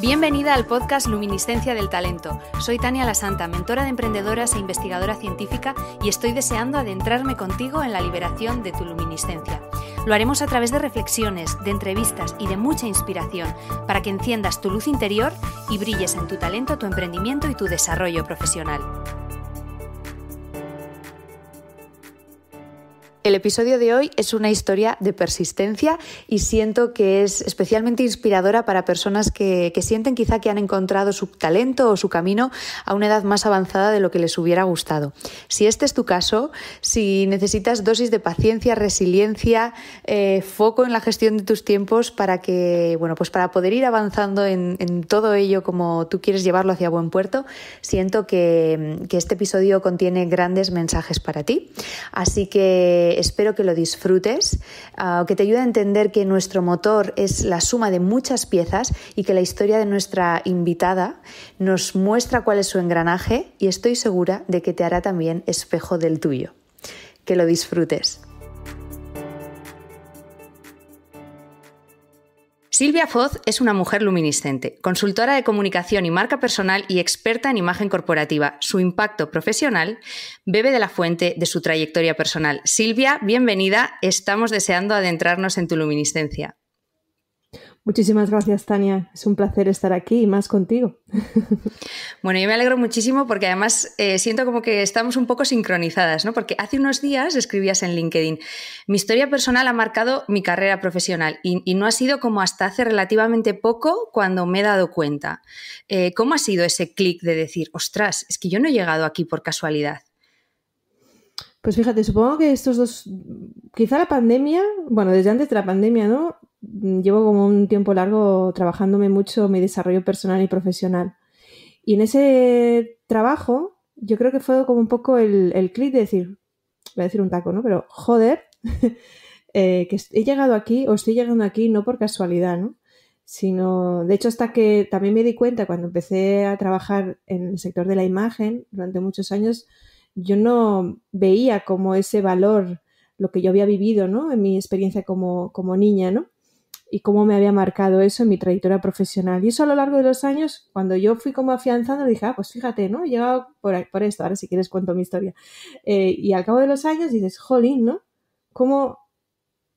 Bienvenida al podcast Luminiscencia del Talento. Soy Tania La Santa, mentora de emprendedoras e investigadora científica y estoy deseando adentrarme contigo en la liberación de tu luminiscencia. Lo haremos a través de reflexiones, de entrevistas y de mucha inspiración para que enciendas tu luz interior y brilles en tu talento, tu emprendimiento y tu desarrollo profesional. El episodio de hoy es una historia de persistencia y siento que es especialmente inspiradora para personas que, sienten quizá que han encontrado su talento o su camino a una edad más avanzada de lo que les hubiera gustado. Si este es tu caso, si necesitas dosis de paciencia, resiliencia, eh, foco en la gestión de tus tiempos para que, bueno, pues para poder ir avanzando en, todo ello como tú quieres llevarlo hacia buen puerto, siento que, que este episodio contiene grandes mensajes para ti. Así que espero que lo disfrutes, ah, que te ayude a entender que nuestro motor es la suma de muchas piezas y que la historia de nuestra invitada nos muestra cuál es su engranaje y estoy segura de que te hará también espejo del tuyo. Que lo disfrutes. Silvia Foz es una mujer luminiscente, consultora de comunicación y marca personal y experta en imagen corporativa. Su impacto profesional bebe de la fuente de su trayectoria personal. Silvia, bienvenida. Estamos deseando adentrarnos en tu luminiscencia. Muchísimas gracias, Tania. Es un placer estar aquí y más contigo. Bueno, yo me alegro muchísimo porque además eh, siento como que estamos un poco sincronizadas, ¿no? Porque hace unos días escribías en LinkedIn, mi historia personal ha marcado mi carrera profesional y, no ha sido como hasta hace relativamente poco cuando me he dado cuenta. Eh, ¿Cómo ha sido ese clic de decir, ostras, es que yo no he llegado aquí por casualidad? Pues fíjate, supongo que estos dos, quizá la pandemia, bueno, desde antes de la pandemia, ¿no? Mm, llevo como un tiempo largo trabajándome mucho mi desarrollo personal y profesional. Y en ese trabajo, yo creo que fue como un poco el, el clic de decir, voy a decir un taco, ¿no? Pero joder, eh, que he llegado aquí o estoy llegando aquí no por casualidad, ¿no? Sino, de hecho, hasta que también me di cuenta cuando empecé a trabajar en el sector de la imagen durante muchos años, yo no veía como ese valor lo que yo había vivido, ¿no? En mi experiencia como, como niña, ¿no? y cómo me había marcado eso en mi trayectoria profesional. Y eso a lo largo de los años, cuando yo fui como afianzando, dije, ah, pues fíjate, ¿no? He llegado por, por esto, ahora si quieres cuento mi historia. Eh, y al cabo de los años dices, jolín, ¿no? Cómo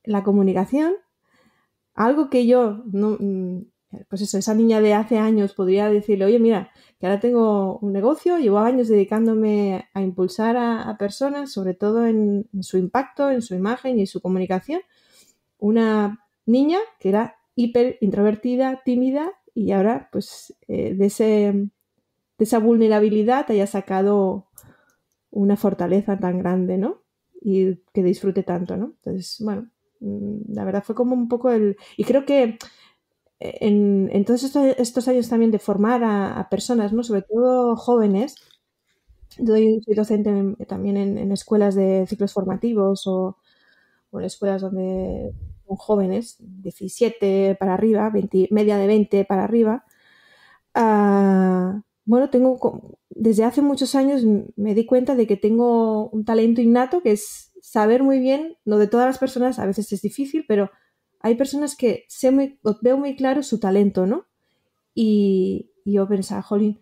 la comunicación, algo que yo, no, mm, pues eso, esa niña de hace años podría decirle, oye, mira, que ahora tengo un negocio, llevo años dedicándome a impulsar a, personas, sobre todo en, en su impacto, en su imagen y en su comunicación, una niña que era hiper introvertida, tímida, y ahora pues eh, de, esa vulnerabilidad haya sacado una fortaleza tan grande, ¿no? Y que disfrute tanto, ¿no? Entonces, bueno, mm, la verdad fue como un poco el... Y creo que eh, en, todos estos, años también de formar a, personas, ¿no? Sobre todo jóvenes. Yo soy docente también en, escuelas de ciclos formativos o, o en escuelas donde jóvenes, 17 para arriba, media de 20 para arriba. Ah, bueno, tengo, desde hace muchos años me di cuenta de que tengo un talento innato que es saber muy bien, no de todas las personas, a veces es difícil, pero hay personas que veo muy claro su talento, ¿no? Y, y yo pensaba, Jolín,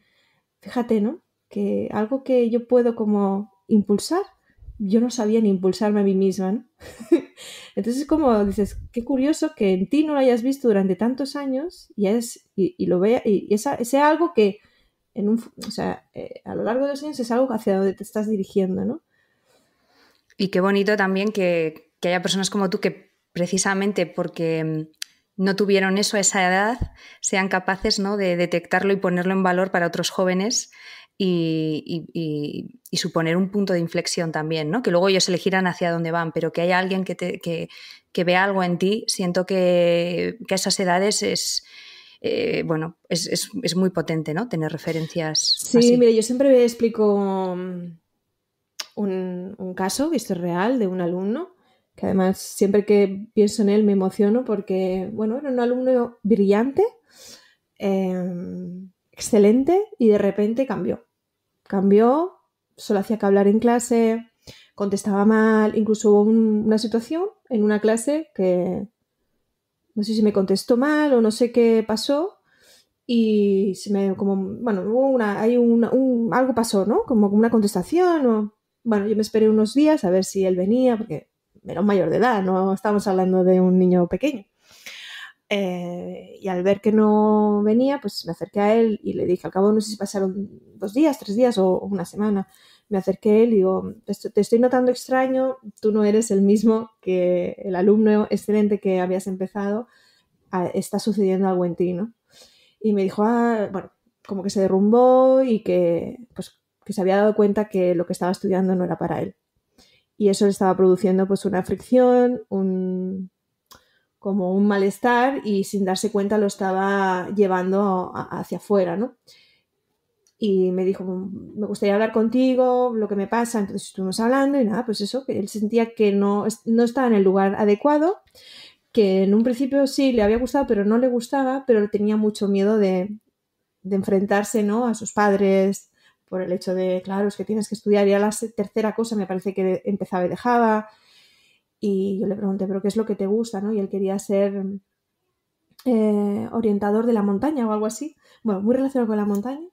fíjate, ¿no? Que algo que yo puedo como impulsar yo no sabía ni impulsarme a mí misma. ¿no? Entonces, como dices, qué curioso que en ti no lo hayas visto durante tantos años y, es, y, lo vea, y, algo que en eh, a lo largo de los años es algo hacia donde te estás dirigiendo. ¿no? Y qué bonito también que, que haya personas como tú que precisamente porque mm, no tuvieron eso a esa edad, sean capaces ¿no? de detectarlo y ponerlo en valor para otros jóvenes y, suponer un punto de inflexión también, ¿no? Que luego ellos elegirán hacia dónde van, pero que haya alguien que, te, que, vea algo en ti, siento que, a esas edades es... Eh, bueno, es, muy potente, ¿no? Tener referencias. Sí, mire, yo siempre explico mm, un, caso, visto real, de un alumno, que además siempre que pienso en él me emociono porque, bueno, era un alumno brillante, em, excelente, y de repente cambió cambió, solo hacía que hablar en clase, contestaba mal, incluso hubo una situación en una clase que no sé si me contestó mal o no sé qué pasó y me como bueno hubo una hay un, algo pasó no como una contestación o bueno yo me esperé unos días a ver si él venía porque era mayor de edad no estamos hablando de un niño pequeño eh, y al ver que no venía, pues me acerqué a él y le dije, al cabo no sé si pasaron dos días, tres días o, una semana. Me acerqué a él y digo, te estoy notando extraño, tú no eres el mismo que el alumno excelente que habías empezado, está sucediendo algo en ti, ¿no? Y me dijo, ah, bueno, como que se derrumbó y que, pues, que se había dado cuenta que lo que estaba estudiando no era para él. Y eso le estaba produciendo pues una fricción, un, como un malestar y sin darse cuenta lo estaba llevando hacia afuera, ¿no? Y me dijo, mm, me gustaría hablar contigo, lo que me pasa. Entonces estuvimos hablando y nada, pues eso, que él sentía que no, no estaba en el lugar adecuado, que en un principio sí le había gustado, pero no le gustaba, pero tenía mucho miedo de, enfrentarse, ¿no? A sus padres por el hecho de, claro, es que tienes que estudiar. Y a la tercera cosa me parece que empezaba y dejaba y yo le pregunté, ¿pero qué es lo que te gusta? ¿no? Y él quería ser eh, orientador de la montaña o algo así. Bueno, muy relacionado con la montaña.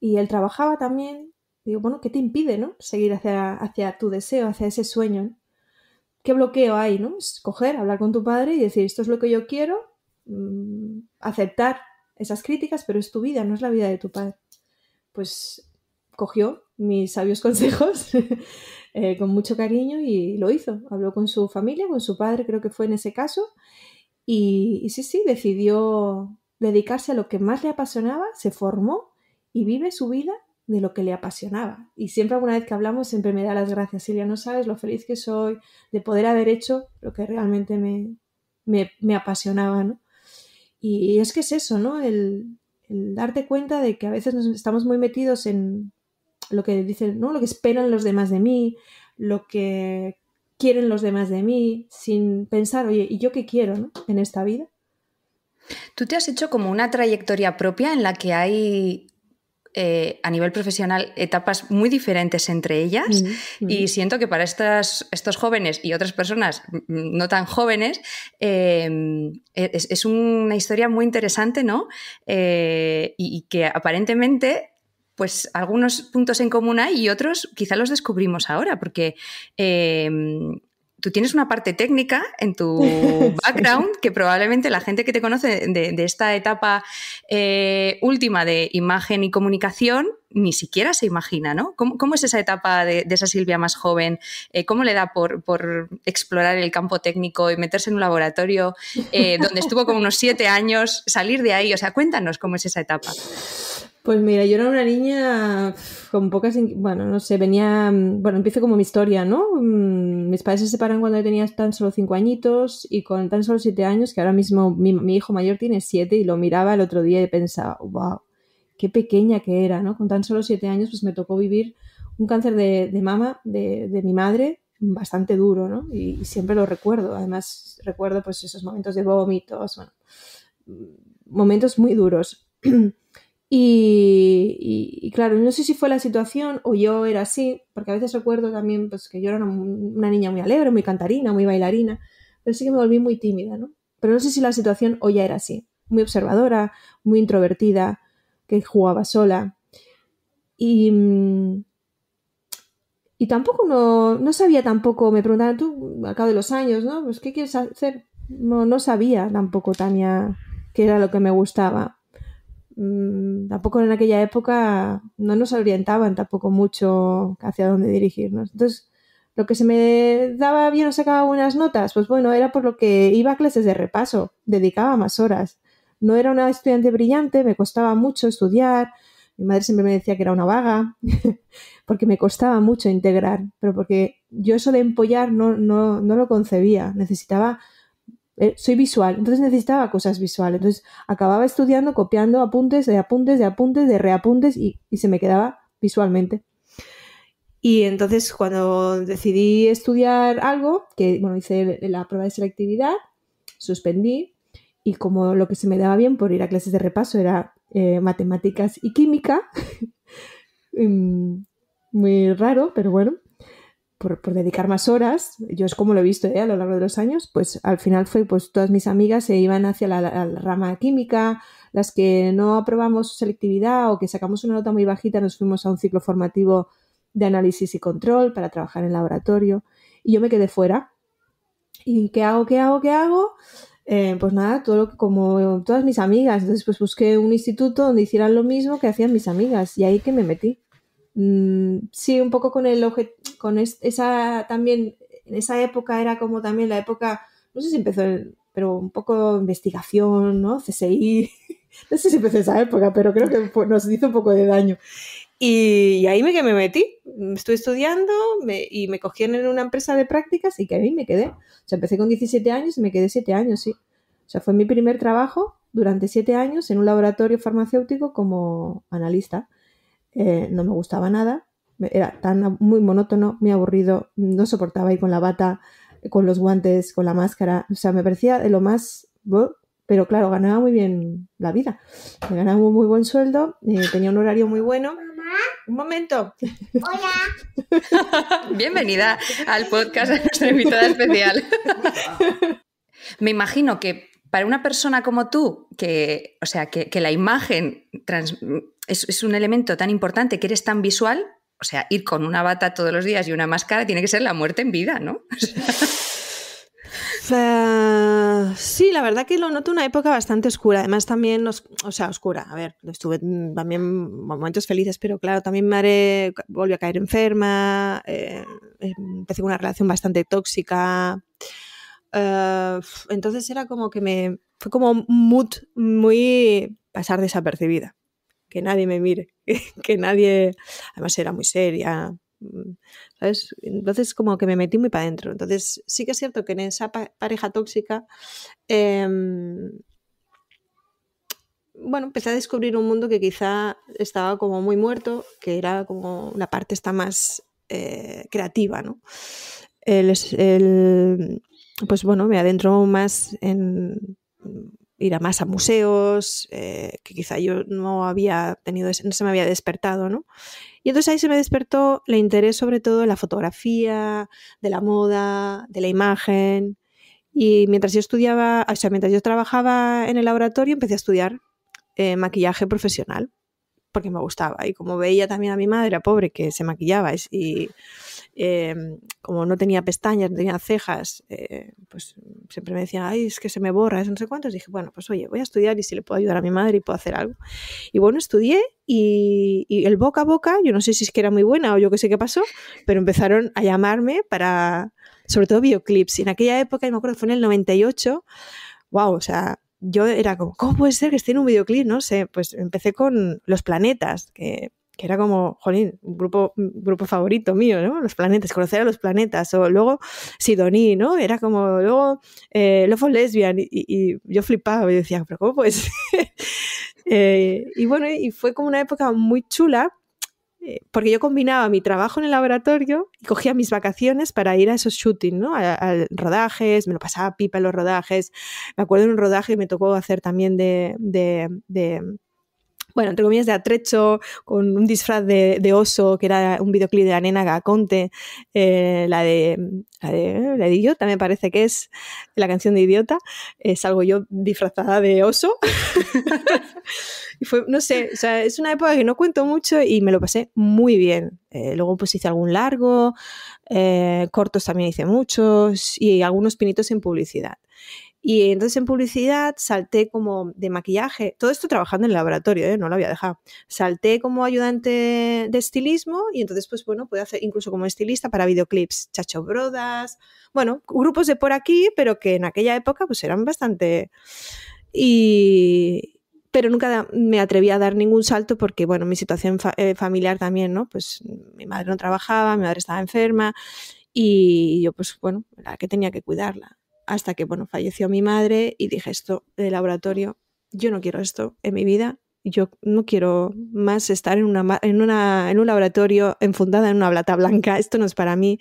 Y él trabajaba también. Digo, bueno, ¿qué te impide ¿no? seguir hacia, hacia tu deseo, hacia ese sueño? ¿Qué bloqueo hay? ¿no? Es coger, hablar con tu padre y decir, esto es lo que yo quiero, mm, aceptar esas críticas, pero es tu vida, no es la vida de tu padre. Pues cogió mis sabios consejos eh, con mucho cariño y lo hizo. Habló con su familia, con su padre, creo que fue en ese caso, y, sí, sí, decidió dedicarse a lo que más le apasionaba, se formó y vive su vida de lo que le apasionaba. Y siempre alguna vez que hablamos, siempre me da las gracias, Silvia, no sabes lo feliz que soy de poder haber hecho lo que realmente me, me, me apasionaba, ¿no? Y, es que es eso, ¿no? El, el darte cuenta de que a veces nos estamos muy metidos en, lo que dicen, ¿no? Lo que esperan los demás de mí, lo que quieren los demás de mí, sin pensar, oye, ¿y yo qué quiero en esta vida? Tú te has hecho como una trayectoria propia en la que hay eh, a nivel profesional etapas muy diferentes entre ellas y siento que para estas, estos jóvenes y otras personas no tan jóvenes em, e, es, una historia muy interesante, ¿no? Eh, y, que aparentemente pues algunos puntos en común hay y otros quizá los descubrimos ahora, porque em, tú tienes una parte técnica en tu background que probablemente la gente que te conoce de, esta etapa eh, última de imagen y comunicación ni siquiera se imagina, ¿no? ¿Cómo, es esa etapa de, esa Silvia más joven? Eh, ¿Cómo le da por, explorar el campo técnico y meterse en un laboratorio eh, donde estuvo como unos siete años, salir de ahí? O sea, cuéntanos cómo es esa etapa. Pues mira, yo era una niña con pocas, bueno, no sé, venía, mm, bueno, empiezo como mi historia, ¿no? Mm, mis padres se separan cuando yo tenía tan solo cinco añitos y con tan solo siete años, que ahora mismo mi, hijo mayor tiene siete y lo miraba el otro día y pensaba, wow, qué pequeña que era, ¿no? Con tan solo siete años pues me tocó vivir un cáncer de, mama de, mi madre bastante duro, ¿no? Y, siempre lo recuerdo, además recuerdo pues esos momentos de vómitos, mm, momentos muy duros. Y, claro, no sé si fue la situación o yo era así, porque a veces recuerdo también pues, que yo era una, niña muy alegre, muy cantarina, muy bailarina, pero sí que me volví muy tímida, ¿no? Pero no sé si la situación o ya era así, muy observadora, muy introvertida, que jugaba sola. Y, mm, y tampoco no, sabía tampoco, me preguntaban tú, al cabo de los años, ¿no? Pues, ¿qué quieres hacer? No, no sabía tampoco, Tania, qué era lo que me gustaba Mm, tampoco en aquella época no nos orientaban tampoco mucho hacia dónde dirigirnos. Entonces, lo que se me daba bien o sacaba buenas notas, pues bueno, era por lo que iba a clases de repaso, dedicaba más horas. No era una estudiante brillante, me costaba mucho estudiar, mi madre siempre me decía que era una vaga, porque me costaba mucho integrar, pero porque yo eso de empollar no, no, no lo concebía, necesitaba eh, soy visual, entonces necesitaba cosas visuales. Entonces acababa estudiando, copiando apuntes de apuntes, de apuntes, de reapuntes y, se me quedaba visualmente. Y entonces cuando decidí estudiar algo, que bueno, hice la prueba de selectividad, suspendí y como lo que se me daba bien por ir a clases de repaso era eh, matemáticas y química, em, muy raro, pero bueno, por, dedicar más horas, yo es como lo he visto ¿eh? a lo largo de los años, pues al final fue, pues todas mis amigas se iban hacia la, rama química, las que no aprobamos selectividad o que sacamos una nota muy bajita, nos fuimos a un ciclo formativo de análisis y control para trabajar en laboratorio y yo me quedé fuera. ¿Y qué hago, qué hago, qué hago? Eh, pues nada, todo como todas mis amigas, entonces pues busqué un instituto donde hicieran lo mismo que hacían mis amigas y ahí que me metí. Mm, sí, un poco con el con esa también, en esa época era como también la época, no sé si empezó, pero un poco investigación, ¿no? CSI, no sé si empezó esa época, pero creo que nos hizo un poco de daño. Y, ahí me que me metí, estoy estudiando y me cogieron en una empresa de prácticas y que ahí me quedé. O sea, empecé con 17 años y me quedé 7 años, sí. O sea, fue mi primer trabajo durante 7 años en un laboratorio farmacéutico como analista. Eh, no me gustaba nada, era tan muy monótono, muy aburrido, no soportaba ir con la bata, con los guantes, con la máscara, o sea, me parecía de lo más... Pero claro, ganaba muy bien la vida, me ganaba un muy buen sueldo, eh, tenía un horario muy bueno. Un momento. Hola. Bienvenida al podcast de nuestra invitada especial. me imagino que para una persona como tú, que, o sea, que, la imagen es, un elemento tan importante, que eres tan visual, o sea, ir con una bata todos los días y una máscara tiene que ser la muerte en vida, ¿no? sí, la verdad que lo noto una época bastante oscura. Además, también, o sea, oscura. A ver, estuve también momentos felices, pero claro, también me haré, volví a caer enferma, eh, eh, empecé con una relación bastante tóxica. Eh, entonces era como que me. Fue como un mood muy pasar desapercibida. Que nadie me mire. Que, nadie. Además era muy seria. Mm, ¿Sabes? Entonces como que me metí muy para adentro. Entonces sí que es cierto que en esa pareja tóxica. Em, bueno, empecé a descubrir un mundo que quizá estaba como muy muerto, que era como la parte está más eh, creativa, ¿no? el, pues bueno, me adentro más en ir a más a museos, eh, que quizá yo no había tenido, no se me había despertado, ¿no? Y entonces ahí se me despertó el interés sobre todo en la fotografía, de la moda, de la imagen. Y mientras yo estudiaba, o sea, mientras yo trabajaba en el laboratorio, empecé a estudiar eh, maquillaje profesional, porque me gustaba. Y como veía también a mi madre, pobre, que se maquillaba y, eh, como no tenía pestañas, no tenía cejas, eh, pues siempre me decían ay, es que se me borra, eso no sé cuántos. Dije, bueno, pues oye, voy a estudiar y si le puedo ayudar a mi madre y puedo hacer algo. Y bueno, estudié y, el boca a boca, yo no sé si es que era muy buena o yo qué sé qué pasó, pero empezaron a llamarme para, sobre todo, videoclips. Y en aquella época, y me acuerdo, fue en el 98, wow, o sea, yo era como, ¿cómo puede ser que esté en un videoclip? No sé, pues empecé con Los Planetas, que que era como, jolín, un grupo, grupo favorito mío, ¿no? Los planetas, conocer a los planetas, o luego Sidoní, ¿no? Era como, luego eh, Lesbian, y, yo flipaba, y decía, pero ¿cómo pues? y bueno, y fue como una época muy chula, eh, porque yo combinaba mi trabajo en el laboratorio y cogía mis vacaciones para ir a esos shootings, ¿no? A, rodajes, me lo pasaba pipa en los rodajes, me acuerdo de un rodaje y me tocó hacer también de bueno, entre comillas, de atrecho, con un disfraz de, oso, que era un videoclip de la nena Gaconte, eh, la, de, la, de, Idiota, me parece que es la canción de Idiota, es eh, salgo yo disfrazada de oso. y fue, no sé, o sea, es una época que no cuento mucho y me lo pasé muy bien. Eh, luego pues hice algún largo, cortos también hice muchos y algunos pinitos en publicidad. Y entonces en publicidad salté como de maquillaje, todo esto trabajando en el laboratorio, ¿eh? no lo había dejado. Salté como ayudante de estilismo y entonces pues bueno, pude hacer incluso como estilista para videoclips, Chacho Brodas, bueno, grupos de por aquí, pero que en aquella época pues eran bastante... Y, pero nunca me atreví a dar ningún salto porque, bueno, mi situación eh, familiar también, ¿no? Pues mi madre no trabajaba, mi madre estaba enferma y yo, pues bueno, la que tenía que cuidarla hasta que, bueno, falleció mi madre y dije esto de laboratorio, yo no quiero esto en mi vida, yo no quiero más estar en, en, en un laboratorio enfundada en una blata blanca, esto no es para mí.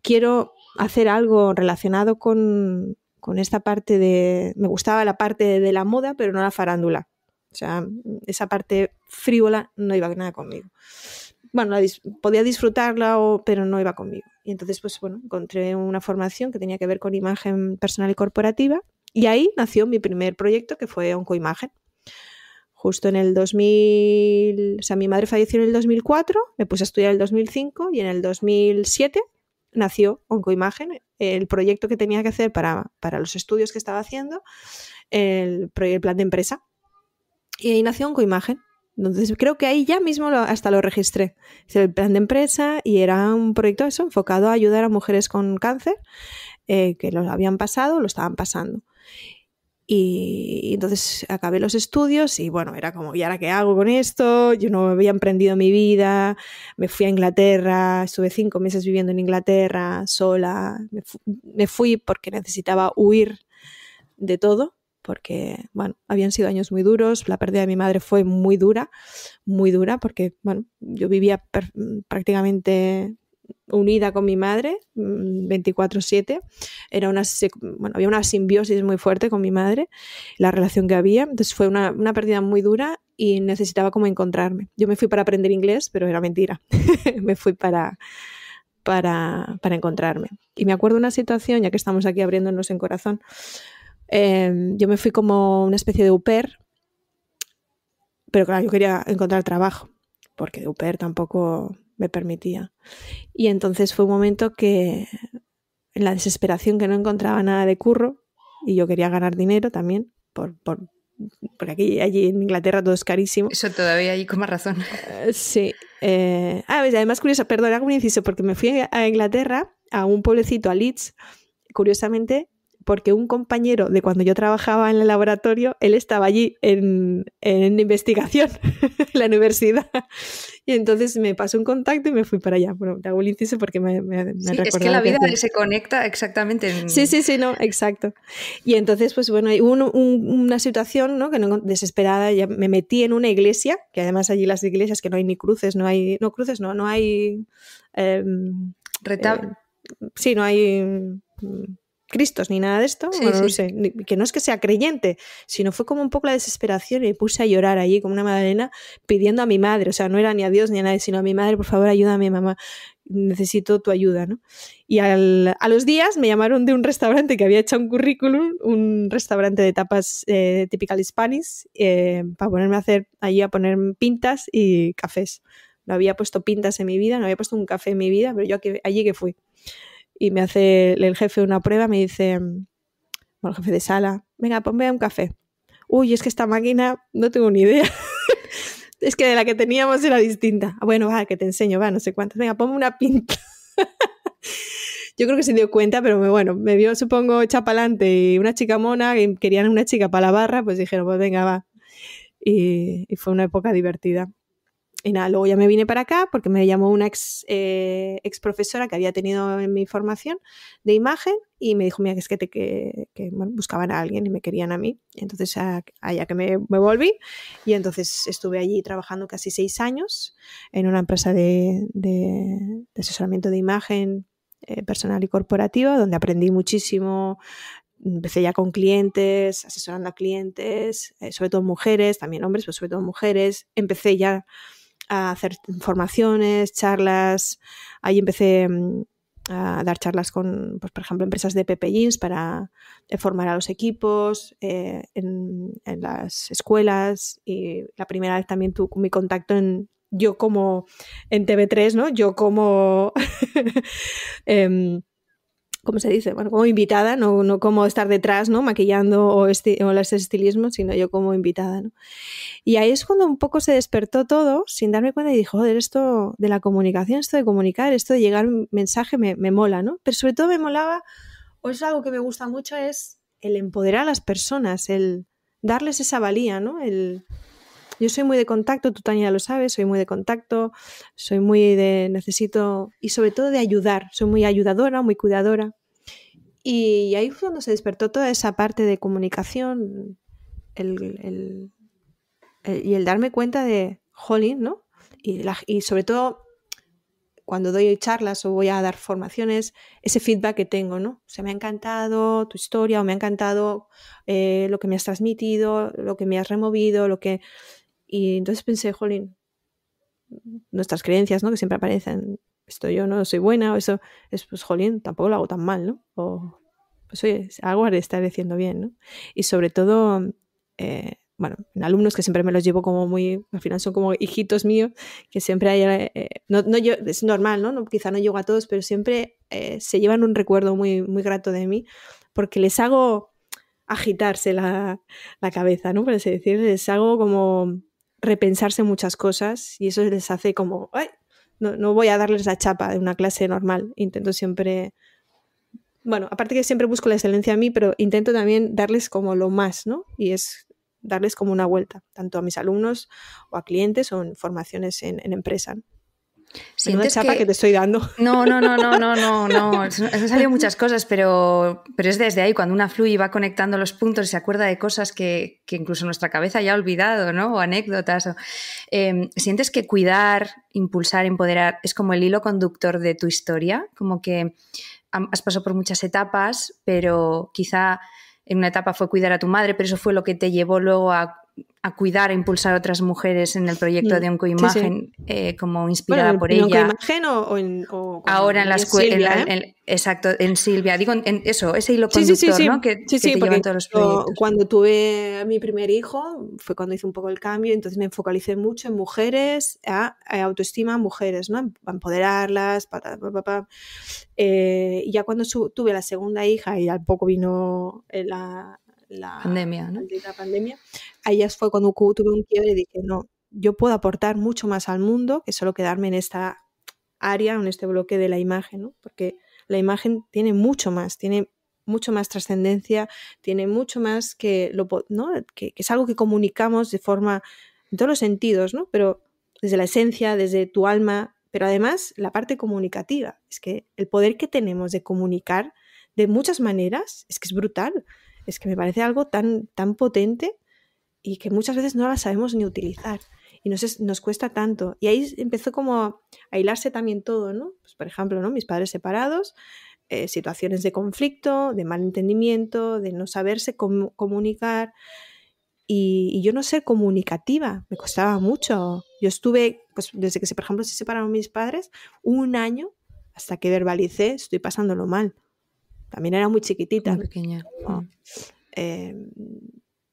Quiero hacer algo relacionado con, con esta parte de... Me gustaba la parte de la moda, pero no la farándula. O sea, esa parte frívola no iba nada conmigo bueno, podía disfrutarla, pero no iba conmigo. Y entonces, pues bueno, encontré una formación que tenía que ver con imagen personal y corporativa. Y ahí nació mi primer proyecto, que fue Oncoimagen. Justo en el 2000, o sea, mi madre falleció en el 2004, me puse a estudiar en el 2005 y en el 2007 nació Oncoimagen, el proyecto que tenía que hacer para, para los estudios que estaba haciendo, el, el plan de empresa. Y ahí nació Oncoimagen. Entonces creo que ahí ya mismo hasta lo registré. Es el plan de empresa y era un proyecto eso, enfocado a ayudar a mujeres con cáncer eh, que lo habían pasado, lo estaban pasando. Y, entonces acabé los estudios y bueno, era como, ¿y ahora qué hago con esto? Yo no había emprendido mi vida, me fui a Inglaterra, estuve cinco meses viviendo en Inglaterra sola, me fui porque necesitaba huir de todo porque, bueno, habían sido años muy duros, la pérdida de mi madre fue muy dura, muy dura, porque, bueno, yo vivía mm, prácticamente unida con mi madre 24/7. Mm, era una, bueno, había una simbiosis muy fuerte con mi madre, la relación que había. Entonces fue una, una pérdida muy dura y necesitaba como encontrarme. Yo me fui para aprender inglés, pero era mentira. me fui para, para, para encontrarme. Y me acuerdo una situación, ya que estamos aquí abriéndonos en corazón, Em, yo me fui como una especie de UPER, pero claro, yo quería encontrar trabajo, porque de UPER tampoco me permitía. Y entonces fue un momento que, en la desesperación que no encontraba nada de curro, y yo quería ganar dinero también, por, por porque aquí allí en Inglaterra todo es carísimo. Eso todavía hay con más razón. Eh, sí. Eh, ah, además, curioso, perdón, hago un inciso, porque me fui a Inglaterra, a un pueblecito, a Leeds, curiosamente, porque un compañero de cuando yo trabajaba en el laboratorio, él estaba allí en, en investigación, en la universidad. Y entonces me pasó un contacto y me fui para allá. Bueno, te hago el inciso porque me, me, me sí, Es que la vida se conecta exactamente. Sí, sí, sí, no, exacto. Y entonces, pues bueno, hubo una situación ¿no? que no, desesperada, ya me metí en una iglesia, que además allí las iglesias que no hay ni cruces, no hay, no cruces, no, no hay... Em, Retablo. Eh, sí, no hay cristos ni nada de esto, no sé, que no es que sea creyente, sino fue como un poco la desesperación y me puse a llorar allí como una madalena pidiendo a mi madre, o sea, no era ni a Dios ni a nadie, sino a mi madre, por favor, ayúdame, mamá, necesito tu ayuda, ¿no? Y a los días me llamaron de un restaurante que había hecho un currículum, un restaurante de tapas eh, típica eh, para ponerme a hacer allí a poner pintas y cafés. No había puesto pintas en mi vida, no había puesto un café en mi vida, pero yo allí que fui y me hace el jefe una prueba, me dice, bueno, el jefe de sala, venga, ponme un café. Uy, es que esta máquina no tengo ni idea. es que de la que teníamos era distinta. Ah, bueno, va, que te enseño, va, no sé cuántas. Venga, ponme una pinta. Yo creo que se dio cuenta, pero bueno, me vio, supongo, chapalante y una chica mona, que querían una chica para la barra, pues dijeron, pues venga, va. Y, y fue una época divertida y nada, luego ya me vine para acá porque me llamó una eh, ex, profesora que había tenido en mi formación de imagen y me dijo, mira, que es que, buscaban a alguien y me querían a mí. entonces, allá que me, volví, y entonces estuve allí trabajando casi seis años en una empresa de, asesoramiento de imagen eh, personal y corporativa, donde aprendí muchísimo empecé ya con clientes, asesorando a clientes, eh, sobre todo mujeres, también hombres, pero sobre todo mujeres. Empecé ya a hacer formaciones, charlas. Ahí empecé mm, a dar charlas con, pues, por ejemplo, empresas de Pepe para eh, formar a los equipos, eh, en, las escuelas. Y la primera vez también tuve mi contacto en yo como en TV3, ¿no? Yo como em, ¿cómo se dice? Bueno, como invitada, no, no como estar detrás, ¿no? Maquillando o, esti o estilismos, sino yo como invitada, ¿no? Y ahí es cuando un poco se despertó todo, sin darme cuenta, y dije, joder, esto de la comunicación, esto de comunicar, esto de llegar un mensaje me, me mola, ¿no? Pero sobre todo me molaba, o es algo que me gusta mucho, es el empoderar a las personas, el darles esa valía, ¿no? El, yo soy muy de contacto, tú Tania lo sabes, soy muy de contacto, soy muy de necesito y sobre todo de ayudar, soy muy ayudadora, muy cuidadora. Y ahí fue donde se despertó toda esa parte de comunicación el, el, y el darme cuenta de, Holly ¿no? Y, la, y sobre todo cuando doy charlas o voy a dar formaciones, ese feedback que tengo, ¿no? O sea, me ha encantado tu historia o me ha encantado eh, lo que me has transmitido, lo que me has removido, lo que... Y entonces pensé, jolín, nuestras creencias, ¿no? Que siempre aparecen, esto yo no soy buena, o eso, es pues jolín, tampoco lo hago tan mal, ¿no? O pues oye, algo está diciendo bien, ¿no? Y sobre todo, eh, bueno, alumnos que siempre me los llevo como muy, al final son como hijitos míos, que siempre hay, eh, no, yo, es normal, ¿no? ¿no? Quizá no llego a todos, pero siempre eh, se llevan un recuerdo muy, muy grato de mí, porque les hago agitarse la, la cabeza, ¿no? Por así decir, les hago como repensarse muchas cosas y eso les hace como, No, no, voy a darles la chapa de una clase normal. Intento siempre, bueno, aparte que siempre busco la excelencia a mí, pero intento también darles como lo más, ¿no? Y es darles como una vuelta, tanto a mis alumnos o a clientes o en formaciones en, en empresa. Sientes que... te estoy dando. No, no, no, no, no, no, no. Han salido muchas cosas, pero, pero es desde ahí, cuando una fluye y va conectando los puntos y se acuerda de cosas que, que incluso nuestra cabeza ya ha olvidado, ¿no? O anécdotas. Em, Sientes que cuidar, impulsar, empoderar es como el hilo conductor de tu historia, como que has pasado por muchas etapas, pero quizá en una etapa fue cuidar a tu madre, pero eso fue lo que te llevó luego a a cuidar, e impulsar a otras mujeres en el proyecto mm. de Oncoimagen, eh, como inspirada por en ella. o, en Ahora en la escuela. ¿eh? Exacto, en Silvia. Digo, en eso, ese hilo conductor que, que te todos los proyectos. cuando tuve mi primer hijo, fue cuando hice un poco el cambio, entonces me focalicé mucho en mujeres, autoestima mujeres, ¿no? empoderarlas, pa, eh, ya cuando tuve la segunda hija y al poco vino la la pandemia, ¿no? la pandemia, ahí ya fue cuando tuve un quiebre y dije, no, yo puedo aportar mucho más al mundo que solo quedarme en esta área, en este bloque de la imagen, Porque la imagen tiene mucho más, tiene mucho más trascendencia, tiene mucho más que, lo, ¿no? que, es algo que comunicamos de forma, en todos los sentidos, ¿no? Pero desde la esencia, desde tu alma, pero además la parte comunicativa. Es que el poder que tenemos de comunicar de muchas maneras es que es brutal. Es que me parece algo tan, tan potente y que muchas veces no la sabemos ni utilizar y nos, nos cuesta tanto. Y ahí empezó como a hilarse también todo, ¿no? Pues por ejemplo, ¿no? Mis padres separados, eh, situaciones de conflicto, de malentendimiento, de no saberse comunicar. Y, yo no sé comunicativa, me costaba mucho. Yo estuve, pues desde que, por ejemplo, se separaron mis padres, un año hasta que verbalicé, estoy pasándolo mal. También era muy chiquitita. Muy pequeña. Eh,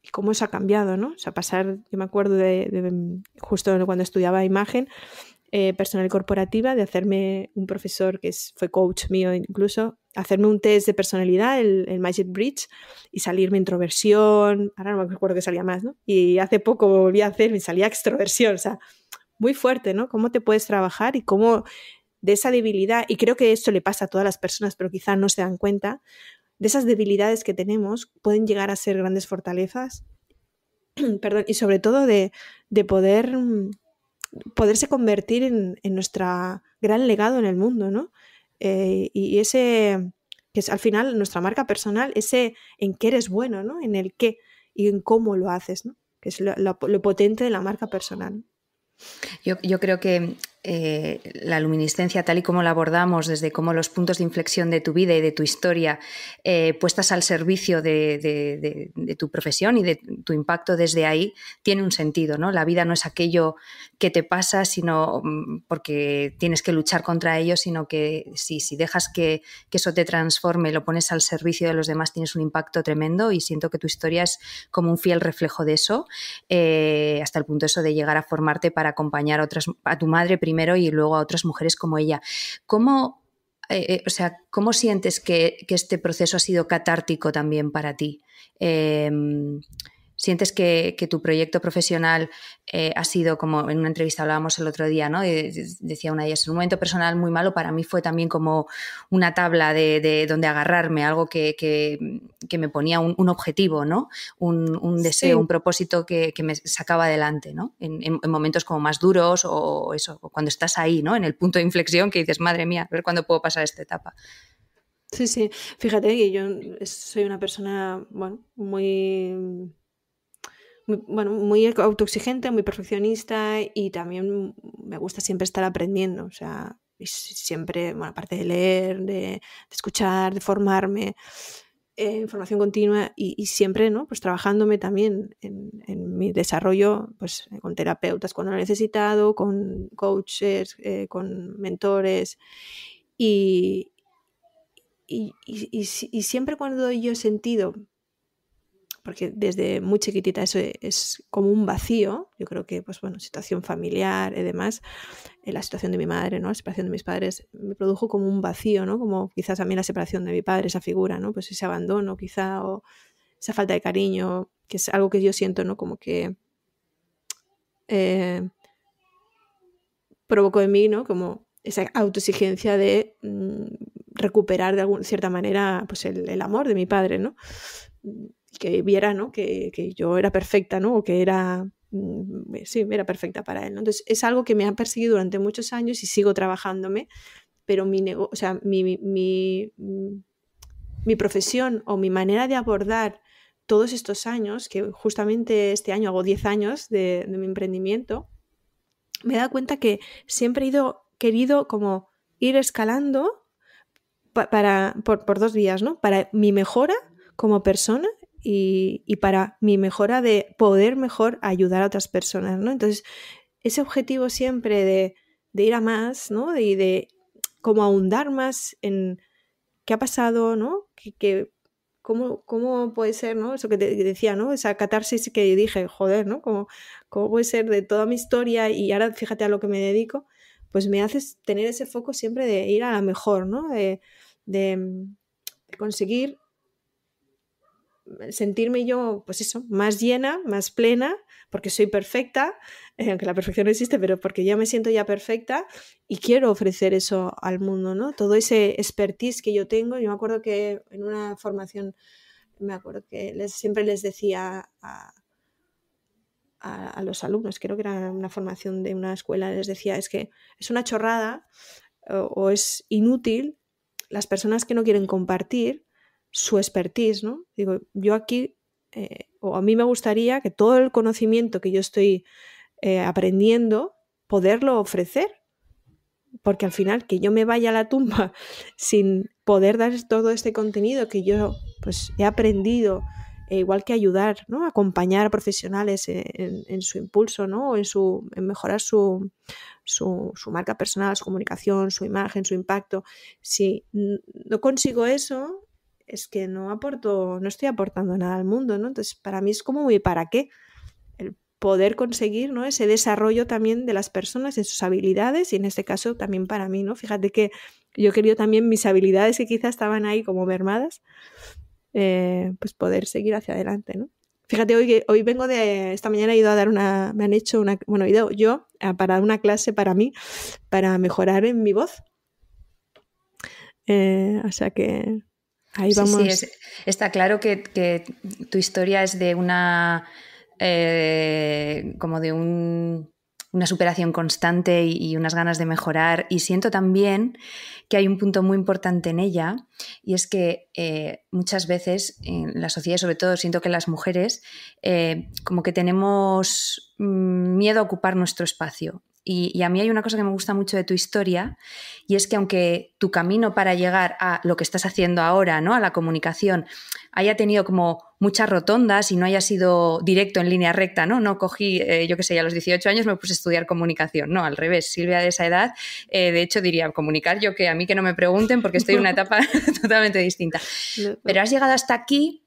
y cómo eso ha cambiado, ¿no? O sea, pasar, yo me acuerdo de, justo cuando estudiaba imagen eh, personal corporativa, de hacerme un profesor que fue coach mío incluso, hacerme un test de personalidad, el, el Magic Bridge, y salirme introversión, ahora no me acuerdo que salía más, ¿no? Y hace poco volví a hacer, me salía extroversión, o sea, muy fuerte, ¿no? Cómo te puedes trabajar y cómo de esa debilidad, y creo que esto le pasa a todas las personas, pero quizá no se dan cuenta, de esas debilidades que tenemos pueden llegar a ser grandes fortalezas, perdón, y sobre todo de, poder, mm, poderse convertir en, nuestro gran legado en el mundo, ¿no? Eh, y ese, que es al final nuestra marca personal, ese en qué eres bueno, ¿no? En el qué y en cómo lo haces, ¿no? Que es lo, potente de la marca personal. Yo, yo, creo que eh, la luminiscencia tal y como la abordamos, desde cómo los puntos de inflexión de tu vida y de tu historia eh, puestas al servicio de, tu profesión y de tu impacto desde ahí, tiene un sentido, ¿no? La vida no es aquello que te pasa, sino mm, porque tienes que luchar contra ello, sino que si, dejas que, eso te transforme, lo pones al servicio de los demás, tienes un impacto tremendo y siento que tu historia es como un fiel reflejo de eso, eh, hasta el punto eso de llegar a formarte para acompañar a, otras, a tu madre primero primero y luego a otras mujeres como ella. ¿Cómo, eh, eh, o sea, ¿cómo sientes que, que, este proceso ha sido catártico también para ti? Em, sientes que, tu proyecto profesional eh, ha sido, como en una entrevista hablábamos el otro día, ¿no? Eh, decía una de ellas, un momento personal muy malo para mí fue también como una tabla de, donde agarrarme, algo que, me ponía un, objetivo, ¿no? Un, deseo, un propósito que, me sacaba adelante, ¿no? En, momentos como más duros o eso, cuando estás ahí, ¿no? En el punto de inflexión que dices, madre mía, a ver cuándo puedo pasar esta etapa. Sí, sí. Fíjate que yo soy una persona, bueno, muy muy, bueno, muy autoexigente, muy perfeccionista y también me gusta siempre estar aprendiendo, o sea, siempre, bueno, aparte de leer, de, escuchar, de formarme, en eh, formación continua y, siempre, ¿no? Pues trabajándome también en, mi desarrollo, pues eh, con terapeutas cuando lo he necesitado, con coaches, eh, con mentores y, y, y, siempre cuando yo he sentido porque desde muy chiquitita eso es como un vacío, yo creo que, pues bueno, situación familiar y demás, eh, la situación de mi madre, ¿no? La separación de mis padres me produjo como un vacío, ¿no? Como quizás a mí la separación de mi padre, esa figura, ¿no? Pues ese abandono quizá o esa falta de cariño, que es algo que yo siento, ¿no? Como que eh, provocó en mí, ¿no? Como esa autoexigencia de mm, recuperar de alguna cierta manera pues el, el amor de mi padre, ¿no? que viera, Que, yo era perfecta, ¿no? O que era mm, sí, era perfecta para él. Entonces, es algo que me ha perseguido durante muchos años y sigo trabajándome, pero mi, o mm, mi, profesión o mi manera de abordar todos estos años, que justamente este año hago 10 años de, mi emprendimiento, me he dado cuenta que siempre he ido, querido como ir escalando para, por, dos vías, ¿no? Para mi mejora como persona y, para mi mejora de poder mejor ayudar a otras personas, ¿no? Entonces, ese objetivo siempre de, ir a más, ¿no? Y de como ahondar más en qué ha pasado, ¿no? Que, cómo, puede ser, ¿no? Eso que te decía, ¿no? Esa catarsis que dije, joder, ¿no? ¿Cómo, ¿Cómo puede ser de toda mi historia y ahora fíjate a lo que me dedico? Pues me hace tener ese foco siempre de ir a la mejor, ¿no? de conseguir sentirme yo, pues eso, más llena, más plena, porque soy perfecta, eh, aunque la perfección no existe, pero porque ya me siento ya perfecta y quiero ofrecer eso al mundo, ¿no? Todo ese expertise que yo tengo, yo me acuerdo que en una formación, me acuerdo que siempre les decía a, los alumnos, creo que era una formación de una escuela, les decía, es que es una chorrada o es inútil las personas que no quieren compartir su expertise, ¿no? Digo, yo aquí, eh, o a mí me gustaría que todo el conocimiento que yo estoy eh, aprendiendo, poderlo ofrecer. Porque al final que yo me vaya a la tumba sin poder dar todo este contenido que yo pues he aprendido, e igual que ayudar, ¿no? Acompañar a profesionales en, su impulso, ¿no? En, su, mejorar su, marca personal, su comunicación, su imagen, su impacto. Si no consigo eso, es que no aporto, no estoy aportando nada al mundo, ¿no? Entonces, para mí es como muy para qué el poder conseguir, ¿no? Ese desarrollo también de las personas en sus habilidades y en este caso también para mí, ¿no? Fíjate que yo quería también mis habilidades que quizás estaban ahí como mermadas, eh, pues poder seguir hacia adelante, ¿no? Fíjate, hoy, hoy vengo de. Esta mañana he ido a dar una. Me han hecho una. Bueno, he ido yo a, parar una clase para mí, para mejorar en mi voz. Eh, o sea que Sí, está claro que, tu historia es de una. Eh, como de una superación constante y, unas ganas de mejorar. Y siento también que hay un punto muy importante en ella, y es que eh, muchas veces en la sociedad, sobre todo siento que las mujeres, eh, como que tenemos mm, miedo a ocupar nuestro espacio. Y, a mí hay una cosa que me gusta mucho de tu historia y es que aunque tu camino para llegar a lo que estás haciendo ahora, ¿no? A la comunicación, haya tenido como muchas rotondas y no haya sido directo en línea recta, ¿no? No cogí, eh, yo qué sé, a los 18 años me puse a estudiar comunicación, no, al revés, Silvia de esa edad, eh, de hecho diría, comunicar yo que a mí que no me pregunten porque estoy en una etapa totalmente distinta. Pero has llegado hasta aquí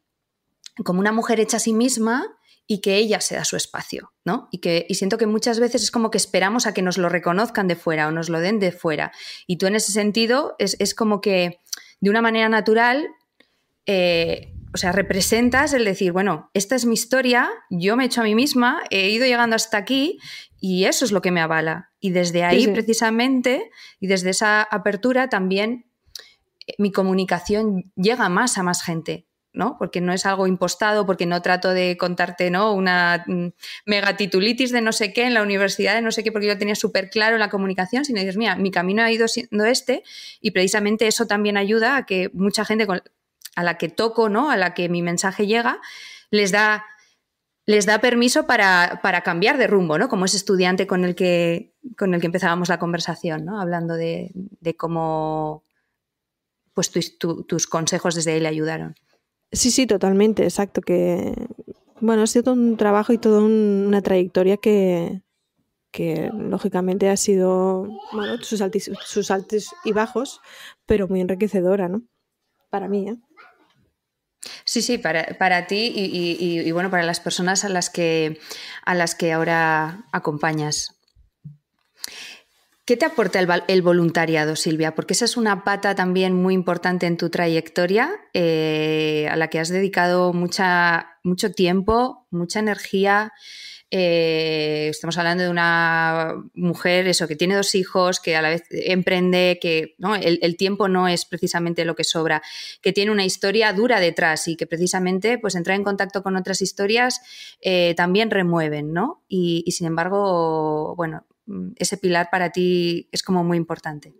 como una mujer hecha a sí misma y que ella se da su espacio, ¿no? Y, que, y siento que muchas veces es como que esperamos a que nos lo reconozcan de fuera o nos lo den de fuera. Y tú en ese sentido es, como que de una manera natural, eh, o sea, representas el decir, bueno, esta es mi historia, yo me he hecho a mí misma, he ido llegando hasta aquí y eso es lo que me avala. Y desde ahí precisamente, y desde esa apertura también eh, mi comunicación llega más a más gente porque no es algo impostado, porque no trato de contarte, ¿no? Una mm, megatitulitis de no sé qué en la universidad de no sé qué, porque yo tenía súper claro la comunicación, sino dices, mira, mi camino ha ido siendo este y precisamente eso también ayuda a que mucha gente a la que toco, ¿no? A la que mi mensaje llega, les da les da permiso para, cambiar de rumbo, ¿no? Como ese estudiante con el que, con el que empezábamos la conversación, Hablando de, cómo pues, tus consejos desde ahí le ayudaron. Sí, sí, totalmente, exacto. Que bueno, ha sido todo un trabajo y toda una trayectoria que, que lógicamente ha sido sus, altos y bajos, pero muy enriquecedora, ¿no? Para mí, ¿eh? Sí, sí, para, para ti y, y, y, bueno, para las personas a las que a las que ahora acompañas. ¿Qué te aporta el, voluntariado, Silvia? Porque esa es una pata también muy importante en tu trayectoria, eh, a la que has dedicado mucho tiempo, mucha energía. Eh, estamos hablando de una mujer, eso, que tiene dos hijos, que a la vez emprende, que ¿no? el, tiempo no es precisamente lo que sobra, que tiene una historia dura detrás y que precisamente pues entrar en contacto con otras historias eh, también remueven, ¿no? y sin embargo, bueno, Mm, ese pilar para ti es como muy importante.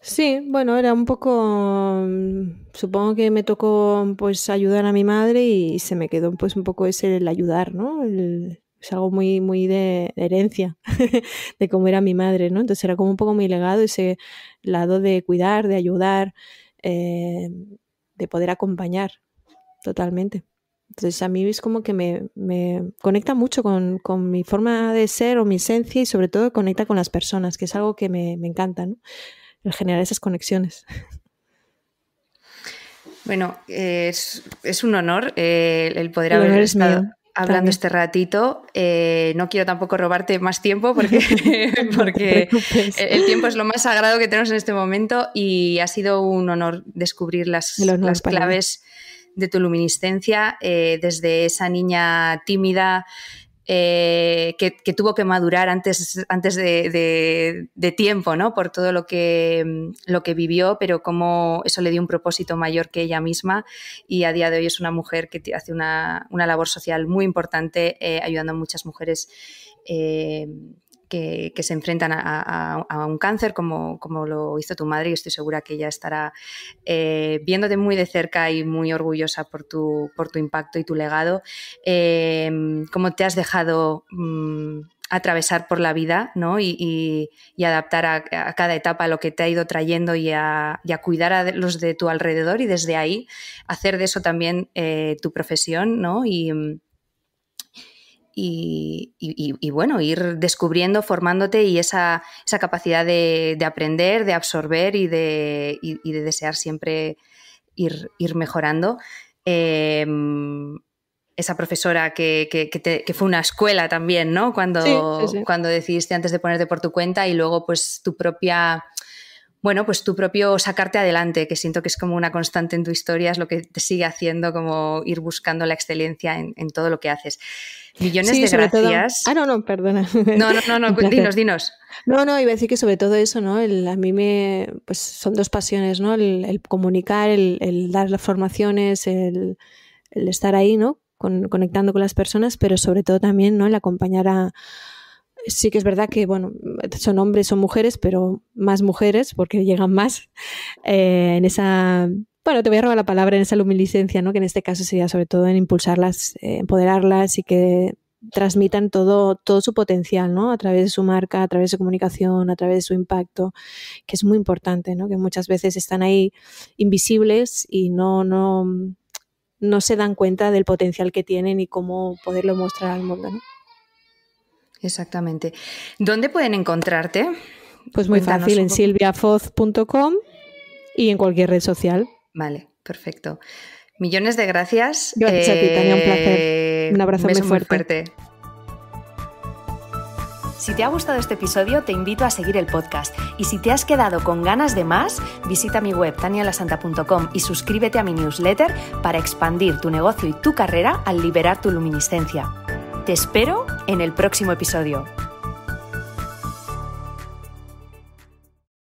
Sí, bueno, era un poco, mm, supongo que me tocó pues ayudar a mi madre y se me quedó pues un poco ese el ayudar, ¿no? es algo muy, muy de herencia, de cómo era mi madre, ¿no? Entonces era como un poco mi legado, ese lado de cuidar, de ayudar, eh, de poder acompañar totalmente. Entonces a mí es como que me, me conecta mucho con, con, mi forma de ser o mi esencia y sobre todo conecta con las personas, que es algo que me, me encanta, ¿no? El generar esas conexiones. Bueno, es, es un honor eh, el poder haber estado, hablando este ratito. Eh, no quiero tampoco robarte más tiempo porque, porque el tiempo es lo más sagrado que tenemos en este momento y ha sido un honor descubrir las, las claves de tu luminiscencia eh, desde esa niña tímida eh, que, tuvo que madurar antes, antes de, tiempo, ¿no? Por todo lo que, lo que vivió, pero como eso le dio un propósito mayor que ella misma. Y a día de hoy es una mujer que hace una, labor social muy importante, eh, ayudando a muchas mujeres que, se enfrentan a, un cáncer como, lo hizo tu madre y estoy segura que ella estará eh, viéndote muy de cerca y muy orgullosa por tu, por tu impacto y tu legado. Eh, ¿Cómo te has dejado... Mm, atravesar por la vida ¿no? y, adaptar a, cada etapa lo que te ha ido trayendo y a, cuidar a los de tu alrededor y desde ahí hacer de eso también eh, tu profesión ¿no? y, mm, y, bueno, ir descubriendo, formándote y esa, capacidad de, aprender, de absorber y de, desear siempre ir, mejorando. Em, esa profesora que, fue una escuela también, ¿no? Cuando, cuando decidiste antes de ponerte por tu cuenta y luego pues tu propia bueno, pues tu propio sacarte adelante, que siento que es como una constante en tu historia, es lo que te sigue haciendo como ir buscando la excelencia en, todo lo que haces. Millones de gracias. Ah, no, no, perdona. No, no, no, pues dinos, dinos. No, no, iba a decir que sobre todo eso, ¿no? a mí me, pues son dos pasiones, ¿no? El, comunicar, el, dar las formaciones, el, estar ahí, ¿no? conectando con las personas, pero sobre todo también, ¿no? El acompañar a, sí que es verdad que, bueno, son hombres, son mujeres, pero más mujeres, porque llegan más eh, en esa bueno, te voy a robar la palabra en esa luminiscencia, ¿no? que en este caso sería sobre todo en impulsarlas, eh, empoderarlas y que transmitan todo, todo su potencial, ¿no? A través de su marca, a través de su comunicación, a través de su impacto, que es muy importante, ¿no? Que muchas veces están ahí invisibles y no, no, no se dan cuenta del potencial que tienen y cómo poderlo mostrar al mundo, ¿no? Exactamente. ¿Dónde pueden encontrarte? Pues muy fácil, en silviafoz.com y en cualquier red social. Vale, perfecto. Millones de gracias. a ti, Tania, un placer. Eh, un abrazo muy, fuerte. muy fuerte. Si te ha gustado este episodio, te invito a seguir el podcast. Y si te has quedado con ganas de más, visita mi web tanialasanta.com y suscríbete a mi newsletter para expandir tu negocio y tu carrera al liberar tu luminiscencia. Te espero en el próximo episodio.